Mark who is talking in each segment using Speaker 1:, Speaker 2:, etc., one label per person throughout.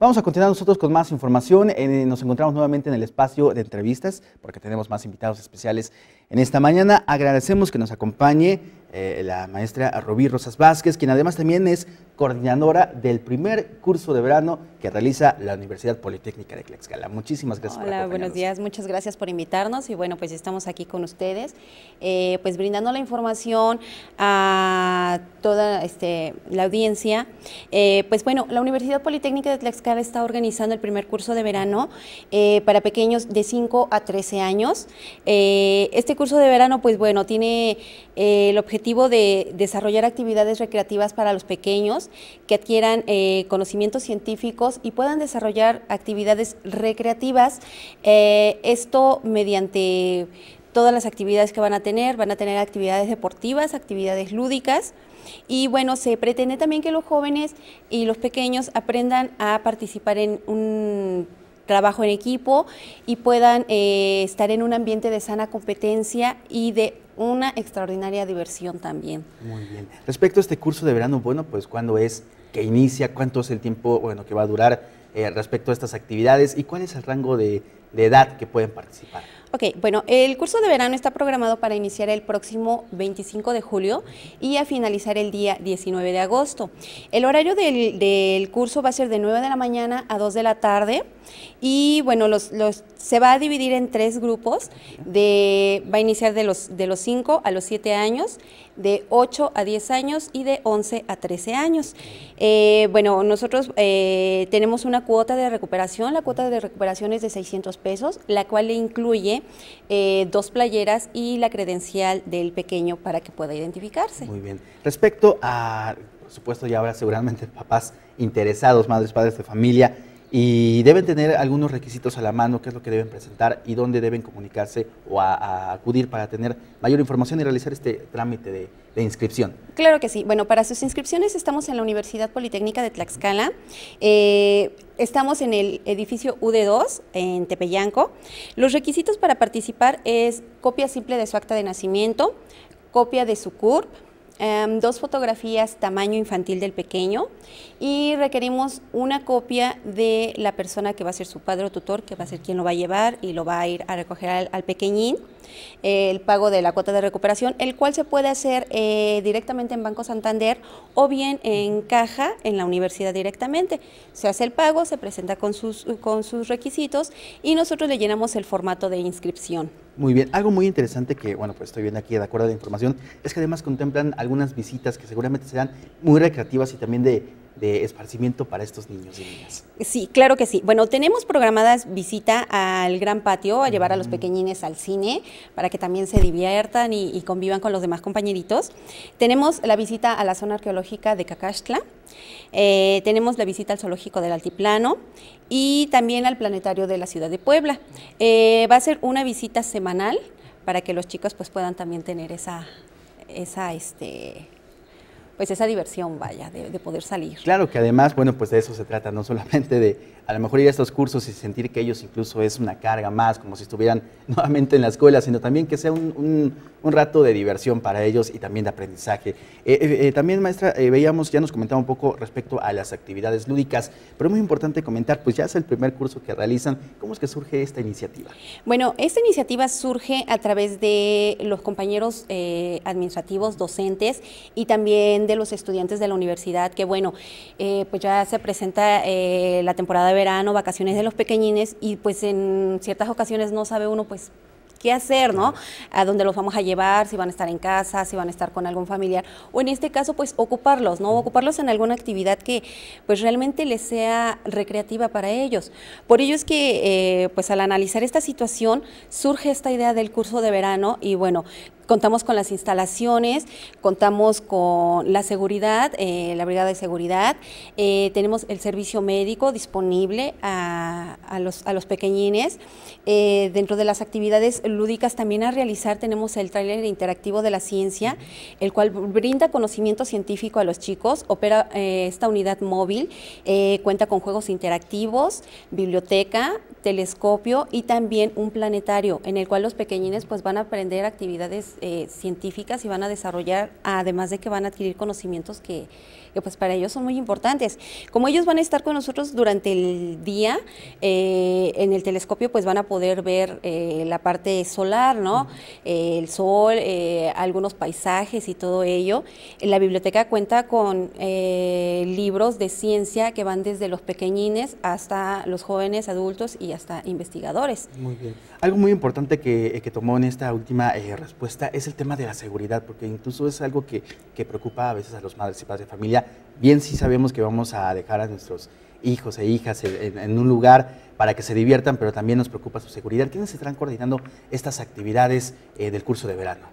Speaker 1: Vamos a continuar nosotros con más información. Eh, nos encontramos nuevamente en el espacio de entrevistas porque tenemos más invitados especiales en esta mañana. Agradecemos que nos acompañe eh, la maestra Rubí Rosas Vázquez, quien además también es coordinadora del primer curso de verano que realiza la Universidad Politécnica de Tlaxcala. Muchísimas gracias. Hola, buenos días,
Speaker 2: muchas gracias por invitarnos y bueno, pues estamos aquí con ustedes, eh, pues brindando la información a toda este, la audiencia. Eh, pues bueno, la Universidad Politécnica de Tlaxcala está organizando el primer curso de verano para pequeños de 5 a 13 años. este curso de verano, pues bueno, tiene el objetivo de desarrollar actividades recreativas para los pequeños que adquieran eh, conocimientos científicos y puedan desarrollar actividades recreativas, eh, esto mediante todas las actividades que van a tener, van a tener actividades deportivas, actividades lúdicas y bueno, se pretende también que los jóvenes y los pequeños aprendan a participar en un trabajo en equipo y puedan eh, estar en un ambiente de sana competencia y de una extraordinaria diversión también. Muy
Speaker 1: bien. Respecto a este curso de verano, bueno, pues cuándo es que inicia, cuánto es el tiempo bueno, que va a durar eh, respecto a estas actividades y cuál es el rango de de edad que pueden participar.
Speaker 2: Ok, bueno, el curso de verano está programado para iniciar el próximo 25 de julio y a finalizar el día 19 de agosto. El horario del, curso va a ser de 9 de la mañana a 2 de la tarde y bueno, los, se va a dividir en tres grupos, de, va a iniciar de los, de los 5 a los 7 años, de 8 a 10 años y de 11 a 13 años. Eh, bueno, nosotros eh, tenemos una cuota de recuperación, la cuota de recuperación es de 600 pesos, la cual le incluye eh, dos playeras y la credencial del pequeño para que pueda identificarse. Muy
Speaker 1: bien. Respecto a, por supuesto, ya habrá seguramente papás interesados, madres, padres de familia, y deben tener algunos requisitos a la mano, qué es lo que deben presentar y dónde deben comunicarse o acudir para tener mayor información y realizar este trámite de, inscripción.
Speaker 2: Claro que sí. Bueno, para sus inscripciones estamos en la Universidad Politécnica de Tlaxcala. Eh, estamos en el edificio UD2 en Tepeyanco. Los requisitos para participar es copia simple de su acta de nacimiento, copia de su CURP, Em, dos fotografías tamaño infantil del pequeño y requerimos una copia de la persona que va a ser su padre o tutor, que va a ser quien lo va a llevar y lo va a ir a recoger al, pequeñín, el pago de la cuota de recuperación, el cual se puede hacer eh, directamente en Banco Santander o bien en caja en la universidad directamente. Se hace el pago, se presenta con sus requisitos y nosotros le llenamos el formato de inscripción.
Speaker 1: Muy bien, algo muy interesante que, bueno, pues estoy viendo aquí de acuerdo a la información, es que además contemplan algunas visitas que seguramente serán muy recreativas y también de de esparcimiento para estos niños y niñas.
Speaker 2: Sí, claro que sí. Bueno, tenemos programadas visita al Gran Patio, a llevar a los pequeñines al cine, para que también se diviertan y, convivan con los demás compañeritos. Tenemos la visita a la zona arqueológica de Cacaxtla, eh, tenemos la visita al zoológico del Altiplano y también al planetario de la ciudad de Puebla. Eh, va a ser una visita semanal para que los chicos pues, puedan también tener esa, esa este, pues esa diversión, vaya, de, poder salir.
Speaker 1: Claro que además, bueno, pues de eso se trata, no solamente de a lo mejor ir a estos cursos y sentir que ellos incluso es una carga más, como si estuvieran nuevamente en la escuela, sino también que sea un, rato de diversión para ellos y también de aprendizaje. Eh, eh, eh, también, maestra, veíamos, ya nos comentaba un poco respecto a las actividades lúdicas, pero es muy importante comentar, pues ya es el primer curso que realizan, ¿cómo es que surge esta iniciativa?
Speaker 2: Bueno, esta iniciativa surge a través de los compañeros administrativos, docentes y también de los estudiantes de la universidad, que bueno, eh, pues ya se presenta eh, la temporada de verano, vacaciones de los pequeñines y pues en ciertas ocasiones no sabe uno pues qué hacer, ¿no? A dónde los vamos a llevar, si van a estar en casa, si van a estar con algún familiar, o en este caso, pues ocuparlos, ¿no? Ocuparlos en alguna actividad que pues realmente les sea recreativa para ellos. Por ello es que, eh, pues al analizar esta situación, surge esta idea del curso de verano y bueno, contamos con las instalaciones, contamos con la seguridad, eh, la brigada de seguridad, eh, tenemos el servicio médico disponible a, los, pequeñines. Eh, dentro de las actividades lúdicas también a realizar tenemos el trailer interactivo de la ciencia, el cual brinda conocimiento científico a los chicos, opera esta unidad móvil, cuenta con juegos interactivos, biblioteca, telescopio y también un planetario en el cual los pequeñines pues van a aprender actividades eh, científicas y van a desarrollar, además de que van a adquirir conocimientos que, pues para ellos son muy importantes. Como ellos van a estar con nosotros durante el día, eh, en el telescopio pues van a poder ver eh, la parte solar, ¿no? el sol, algunos paisajes y todo ello. La biblioteca cuenta con libros de ciencia que van desde los pequeñines hasta los jóvenes, adultos y hasta investigadores.
Speaker 1: Muy bien. Algo muy importante que, eh, tomó en esta última eh, respuesta es el tema de la seguridad, porque incluso es algo que, que preocupa a veces a los madres y padres de familia. Bien si sabemos que vamos a dejar a nuestros hijos e hijas en, un lugar para que se diviertan, pero también nos preocupa su seguridad. ¿Quiénes estarán coordinando estas actividades eh, del curso de verano?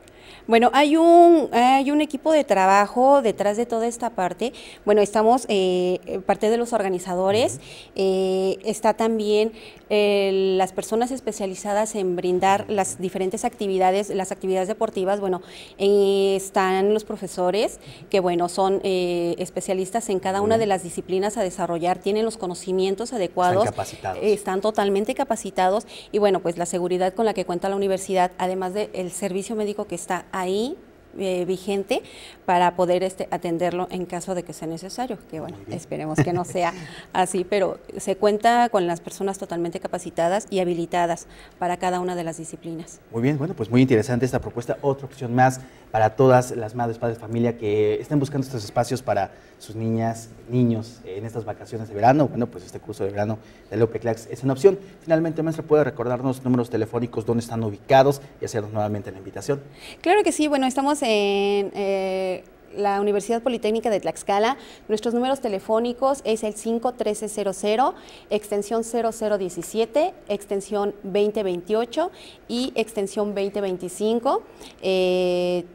Speaker 2: Bueno, hay un, hay un equipo de trabajo detrás de toda esta parte. Bueno, estamos eh, eh, parte de los organizadores, eh, está también las personas especializadas en brindar las diferentes actividades, las actividades deportivas. Bueno, están los profesores que, bueno, son especialistas en cada una de las disciplinas a desarrollar, tienen los conocimientos adecuados. Están están totalmente capacitados y, bueno, pues la seguridad con la que cuenta la universidad, además del servicio médico que está ahí eh, vigente para poder este, atenderlo en caso de que sea necesario, que bueno, esperemos que no sea así, pero se cuenta con las personas totalmente capacitadas y habilitadas para cada una de las disciplinas.
Speaker 1: Muy bien, bueno, pues muy interesante esta propuesta, otra opción más para todas las madres, padres, familia que estén buscando estos espacios para sus niñas, niños en estas vacaciones de verano. Bueno, pues este curso de verano de clax es una opción. Finalmente, maestra, ¿puede recordarnos números telefónicos, dónde están ubicados y hacernos nuevamente la invitación?
Speaker 2: Claro que sí, bueno, estamos en en eh, la Universidad Politécnica de Tlaxcala. Nuestros números telefónicos es el 51300, extensión 0017, extensión 2028 y extensión 2025. Eh,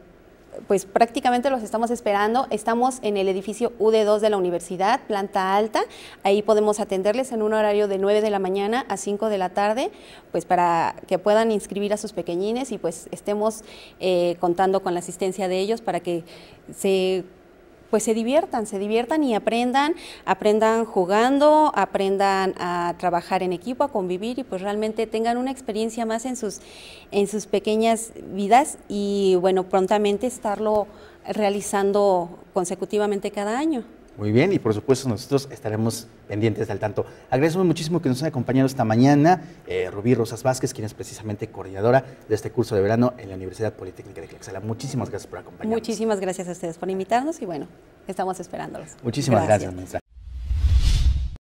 Speaker 2: pues prácticamente los estamos esperando. Estamos en el edificio UD2 de la universidad, planta alta. Ahí podemos atenderles en un horario de 9 de la mañana a 5 de la tarde, pues para que puedan inscribir a sus pequeñines y pues estemos eh, contando con la asistencia de ellos para que se pues se diviertan, se diviertan y aprendan, aprendan jugando, aprendan a trabajar en equipo, a convivir y pues realmente tengan una experiencia más en sus, en sus pequeñas vidas y bueno, prontamente estarlo realizando consecutivamente cada año.
Speaker 1: Muy bien, y por supuesto nosotros estaremos pendientes al tanto. Agradecemos muchísimo que nos hayan acompañado esta mañana eh, Rubí Rosas Vázquez, quien es precisamente coordinadora de este curso de verano en la Universidad Politécnica de Tlaxcala. Muchísimas gracias por
Speaker 2: acompañarnos. Muchísimas gracias a ustedes por invitarnos y bueno, estamos esperándolos. Muchísimas gracias,